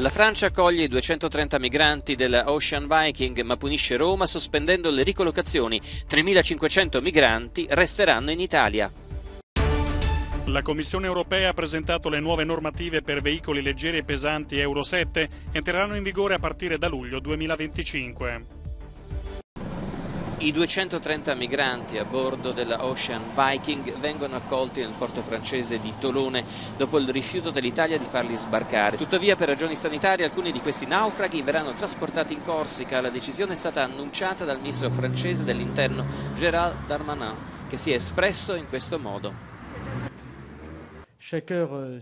La Francia accoglie i 230 migranti della Ocean Viking ma punisce Roma sospendendo le ricollocazioni. 3.500 migranti resteranno in Italia. La Commissione europea ha presentato le nuove normative per veicoli leggeri e pesanti Euro 7, entreranno in vigore a partire da luglio 2025. I 230 migranti a bordo della Ocean Viking vengono accolti nel porto francese di Tolone dopo il rifiuto dell'Italia di farli sbarcare. Tuttavia per ragioni sanitarie alcuni di questi naufraghi verranno trasportati in Corsica. La decisione è stata annunciata dal ministro francese dell'interno Gérald Darmanin che si è espresso in questo modo. Eh,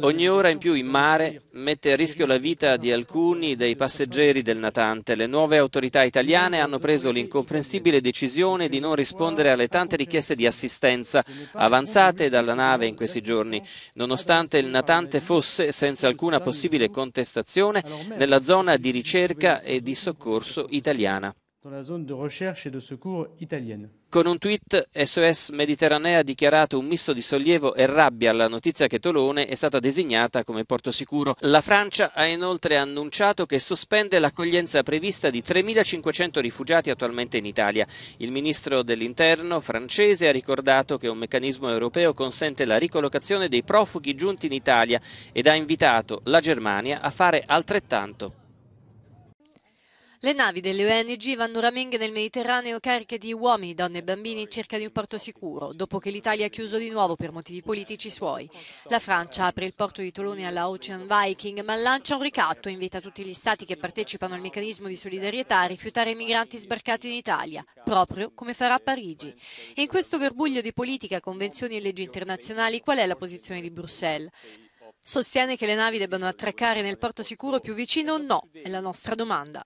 Ogni ora in più in mare mette a rischio la vita di alcuni dei passeggeri del natante. Le nuove autorità italiane hanno preso l'incomprensibile decisione di non rispondere alle tante richieste di assistenza avanzate dalla nave in questi giorni, nonostante il natante fosse, senza alcuna possibile contestazione, nella zona di ricerca e di soccorso italiana. Con un tweet SOS Mediterranea ha dichiarato un misto di sollievo e rabbia alla notizia che Tolone è stata designata come porto sicuro. La Francia ha inoltre annunciato che sospende l'accoglienza prevista di 3.500 rifugiati attualmente in Italia. Il ministro dell'Interno francese ha ricordato che un meccanismo europeo consente la ricollocazione dei profughi giunti in Italia ed ha invitato la Germania a fare altrettanto. Le navi delle ONG vanno ramenghe nel Mediterraneo cariche di uomini, donne e bambini in cerca di un porto sicuro, dopo che l'Italia ha chiuso di nuovo per motivi politici suoi. La Francia apre il porto di Tolone alla Ocean Viking, ma lancia un ricatto e invita tutti gli stati che partecipano al meccanismo di solidarietà a rifiutare i migranti sbarcati in Italia, proprio come farà Parigi. E in questo garbuglio di politica, convenzioni e leggi internazionali, qual è la posizione di Bruxelles? Sostiene che le navi debbano attraccare nel porto sicuro più vicino o no? È la nostra domanda.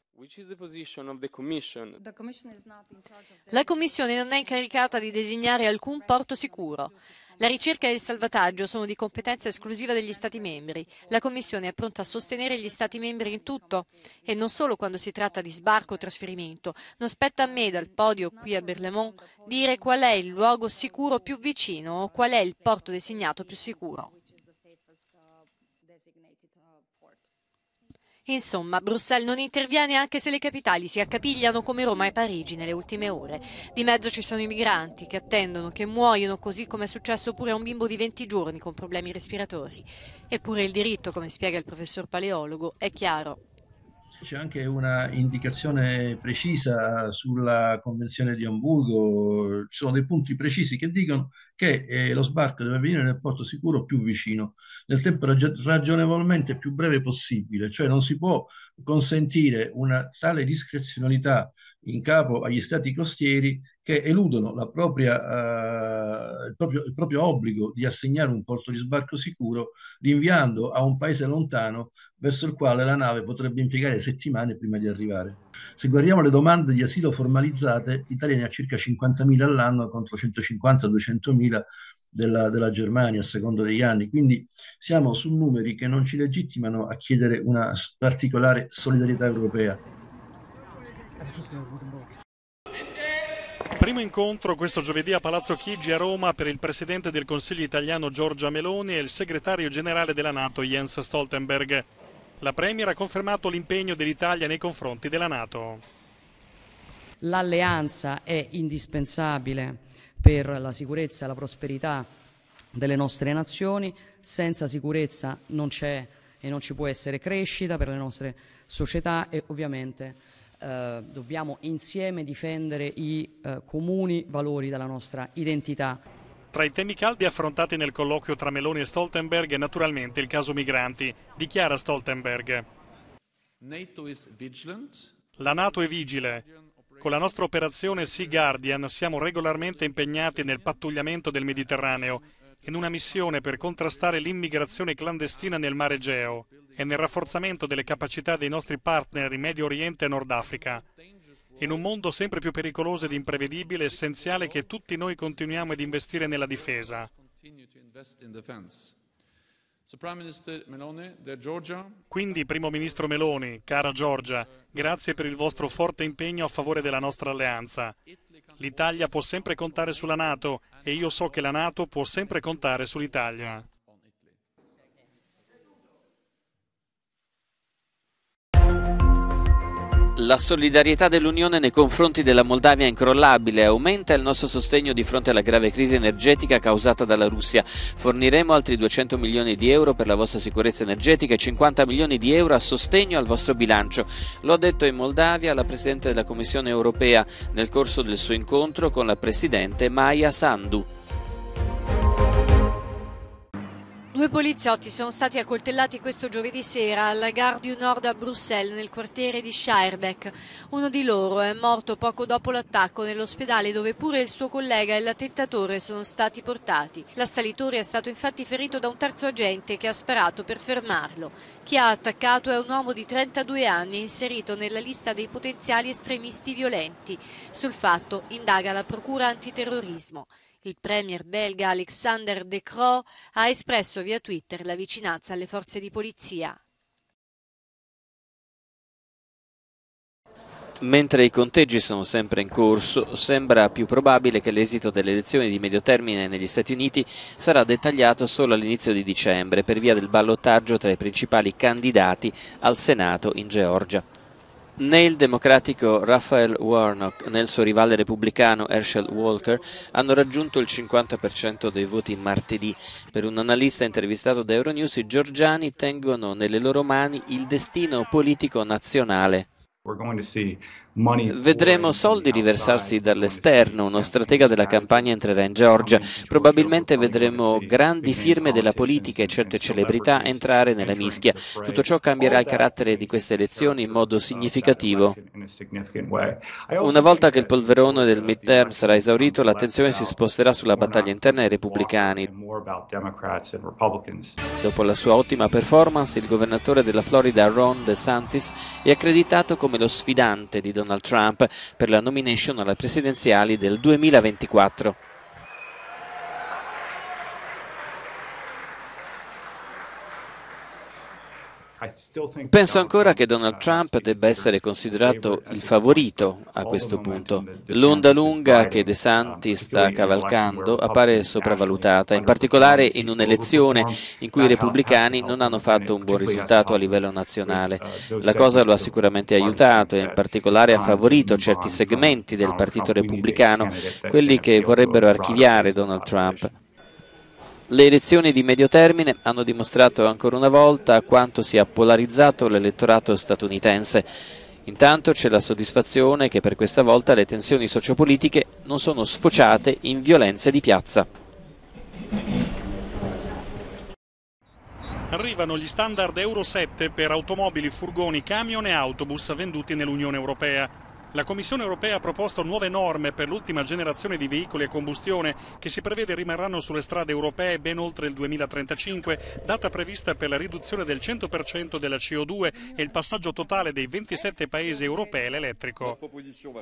La Commissione non è incaricata di designare alcun porto sicuro. La ricerca e il salvataggio sono di competenza esclusiva degli Stati membri. La Commissione è pronta a sostenere gli Stati membri in tutto e non solo quando si tratta di sbarco o trasferimento. Non spetta a me dal podio qui a Berlemont dire qual è il luogo sicuro più vicino o qual è il porto designato più sicuro. Insomma, Bruxelles non interviene anche se le capitali si accapigliano come Roma e Parigi nelle ultime ore. Di mezzo ci sono i migranti che attendono, che muoiono, così come è successo pure a un bimbo di 20 giorni con problemi respiratori. Eppure il diritto, come spiega il professor Paleologo, è chiaro, c'è anche una indicazione precisa sulla Convenzione di Amburgo, ci sono dei punti precisi che dicono che eh, lo sbarco deve avvenire nel porto sicuro più vicino, nel tempo raggi- ragionevolmente più breve possibile, cioè non si può consentire una tale discrezionalità in capo agli stati costieri che eludono propria, eh, il, proprio, il, proprio, obbligo di assegnare un porto di sbarco sicuro, rinviando a un paese lontano verso il quale la nave potrebbe impiegare settimane prima di arrivare. Se guardiamo le domande di asilo formalizzate, l'Italia ne ha circa 50.000 all'anno contro 150-200.000 della, della, Germania a secondo degli anni. Quindi siamo su numeri che non ci legittimano a chiedere una particolare solidarietà europea. Primo incontro questo giovedì a Palazzo Chigi a Roma per il Presidente del Consiglio italiano Giorgia Meloni e il Segretario Generale della Nato Jens Stoltenberg. La Premier ha confermato l'impegno dell'Italia nei confronti della Nato. L'alleanza è indispensabile per la sicurezza e la prosperità delle nostre nazioni, senza sicurezza non c'è e non ci può essere crescita per le nostre società e ovviamente eh, dobbiamo insieme difendere i eh, comuni valori della nostra identità. Tra i temi caldi affrontati nel colloquio tra Meloni e Stoltenberg è naturalmente il caso migranti, dichiara Stoltenberg. La Nato è vigile. Con la nostra operazione Sea Guardian siamo regolarmente impegnati nel pattugliamento del Mediterraneo in una missione per contrastare l'immigrazione clandestina nel mare Egeo e nel rafforzamento delle capacità dei nostri partner in Medio Oriente e Nord Africa. In un mondo sempre più pericoloso ed imprevedibile è essenziale che tutti noi continuiamo ad investire nella difesa. Quindi, Primo Ministro Meloni, cara Giorgia, grazie per il vostro forte impegno a favore della nostra alleanza. L'Italia può sempre contare sulla Nato e io so che la Nato può sempre contare sull'Italia. La solidarietà dell'Unione nei confronti della Moldavia è incrollabile, aumenta il nostro sostegno di fronte alla grave crisi energetica causata dalla Russia. Forniremo altri 200 milioni di euro per la vostra sicurezza energetica e 50 milioni di euro a sostegno al vostro bilancio. Lo ha detto in Moldavia la Presidente della Commissione europea nel corso del suo incontro con la Presidente Maya Sandu. Due poliziotti sono stati accoltellati questo giovedì sera alla Gare du Nord a Bruxelles, nel quartiere di Schaerbeck. Uno di loro è morto poco dopo l'attacco nell'ospedale dove pure il suo collega e l'attentatore sono stati portati. L'assalitore è stato infatti ferito da un terzo agente che ha sparato per fermarlo. Chi ha attaccato è un uomo di 32 anni inserito nella lista dei potenziali estremisti violenti. Sul fatto indaga la Procura Antiterrorismo. Il premier belga Alexander De Croo ha espresso via Twitter la vicinanza alle forze di polizia. Mentre i conteggi sono sempre in corso, sembra più probabile che l'esito delle elezioni di medio termine negli Stati Uniti sarà dettagliato solo all'inizio di dicembre per via del ballottaggio tra i principali candidati al Senato in Georgia. Né il democratico Raphael Warnock né il suo rivale repubblicano Herschel Walker hanno raggiunto il 50% dei voti martedì. Per un analista intervistato da Euronews, i georgiani tengono nelle loro mani il destino politico nazionale. We're going to see Vedremo soldi riversarsi dall'esterno, uno stratega della campagna entrerà in Georgia, probabilmente vedremo grandi firme della politica e certe celebrità entrare nella mischia. Tutto ciò cambierà il carattere di queste elezioni in modo uh, significativo. Una volta che il polverone del midterm sarà esaurito, l'attenzione si sposterà sulla battaglia interna ai repubblicani. Dopo la sua ottima performance, il governatore della Florida Ron DeSantis è accreditato come lo sfidante di Donald Trump. Donald Trump per la nomination alle presidenziali del 2024. Penso ancora che Donald Trump debba essere considerato il favorito a questo punto. L'onda lunga che De Santi sta cavalcando appare sopravvalutata, in particolare in un'elezione in cui i repubblicani non hanno fatto un buon risultato a livello nazionale. La cosa lo ha sicuramente aiutato e in particolare ha favorito certi segmenti del Partito Repubblicano, quelli che vorrebbero archiviare Donald Trump. Le elezioni di medio termine hanno dimostrato ancora una volta quanto sia polarizzato l'elettorato statunitense. Intanto c'è la soddisfazione che per questa volta le tensioni sociopolitiche non sono sfociate in violenze di piazza. Arrivano gli standard Euro 7 per automobili, furgoni, camion e autobus venduti nell'Unione Europea. La Commissione europea ha proposto nuove norme per l'ultima generazione di veicoli a combustione che si prevede rimarranno sulle strade europee ben oltre il 2035, data prevista per la riduzione del 100% della CO2 e il passaggio totale dei 27 paesi europei all'elettrico.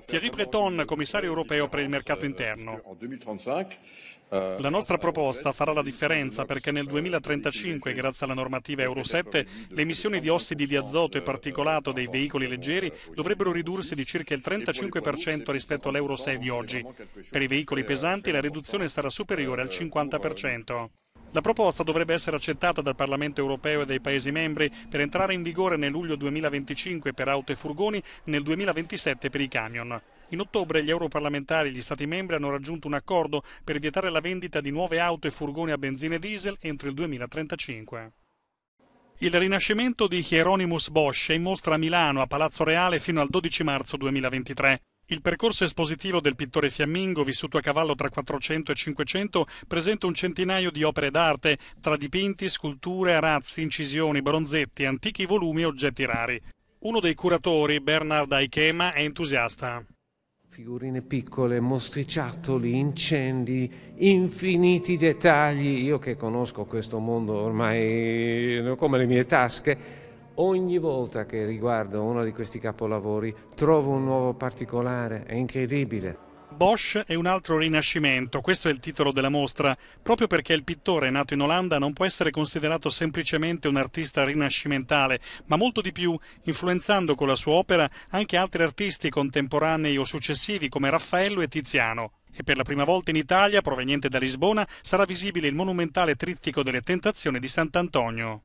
Thierry Breton, commissario europeo per il mercato interno. Eh, la nostra proposta farà la differenza perché nel 2035, grazie alla normativa Euro 7, le emissioni di ossidi di azoto e particolato dei veicoli leggeri dovrebbero ridursi di circa il 35% rispetto all'Euro 6 di oggi. Per i veicoli pesanti la riduzione sarà superiore al 50%. La proposta dovrebbe essere accettata dal Parlamento europeo e dai Paesi membri per entrare in vigore nel luglio 2025 per auto e furgoni, nel 2027 per i camion. In ottobre gli europarlamentari e gli Stati membri hanno raggiunto un accordo per vietare la vendita di nuove auto e furgoni a benzina e diesel entro il 2035. Il rinascimento di Hieronymus Bosch è in mostra a Milano a Palazzo Reale fino al 12 marzo 2023. Il percorso espositivo del pittore fiammingo, vissuto a cavallo tra 400 e 500, presenta un centinaio di opere d'arte, tra dipinti, sculture, arazzi, incisioni, bronzetti, antichi volumi e oggetti rari. Uno dei curatori, Bernard Aichema, è entusiasta. Figurine piccole, mostriciattoli, incendi, infiniti dettagli. Io che conosco questo mondo ormai eh, come le mie tasche, ogni volta che riguardo uno di questi capolavori trovo un nuovo particolare, è incredibile. Bosch e un altro rinascimento, questo è il titolo della mostra, proprio perché il pittore nato in Olanda non può essere considerato semplicemente un artista rinascimentale, ma molto di più, influenzando con la sua opera anche altri artisti contemporanei o successivi come Raffaello e Tiziano e per la prima volta in Italia, proveniente da Lisbona, sarà visibile il monumentale trittico delle tentazioni di Sant'Antonio.